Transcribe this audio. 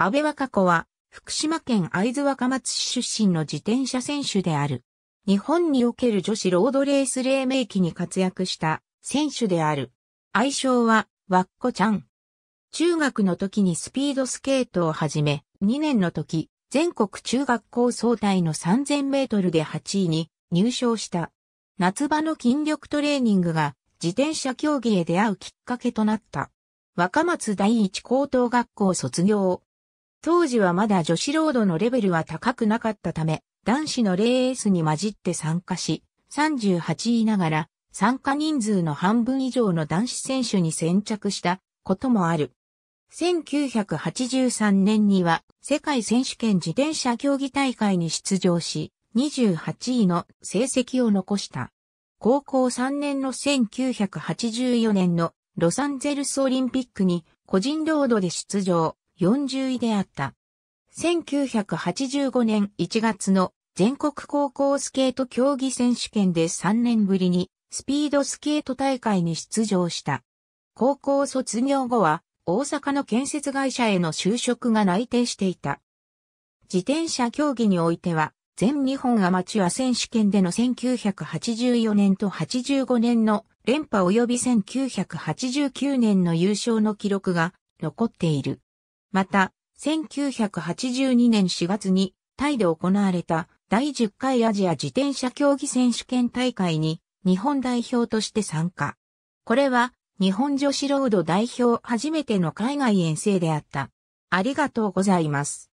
安倍若子は、福島県会津若松市出身の自転車選手である。日本における女子ロードレース黎明期に活躍した選手である。愛称は、わっこちゃん。中学の時にスピードスケートを始め、2年の時、全国中学校総体の3000メートルで8位に入賞した。夏場の筋力トレーニングが自転車競技へ出会うきっかけとなった。若松第一高等学校卒業。当時はまだ女子ロードのレベルは高くなかったため、男子のレースに混じって参加し、38位ながら参加人数の半分以上の男子選手に先着したこともある。1983年には世界選手権自転車競技大会に出場し、28位の成績を残した。高校3年の1984年のロサンゼルスオリンピックに個人ロードで出場。40位であった。1985年1月の全国高校スケート競技選手権で3年ぶりにスピードスケート大会に出場した。高校卒業後は大阪の建設会社への就職が内定していた。自転車競技においては全日本アマチュア選手権での1984年と85年の連覇及び1989年の優勝の記録が残っている。また、1982年4月にタイで行われた第10回アジア自転車競技選手権大会に日本代表として参加。これは日本女子ロード代表初めての海外遠征であった。ありがとうございます。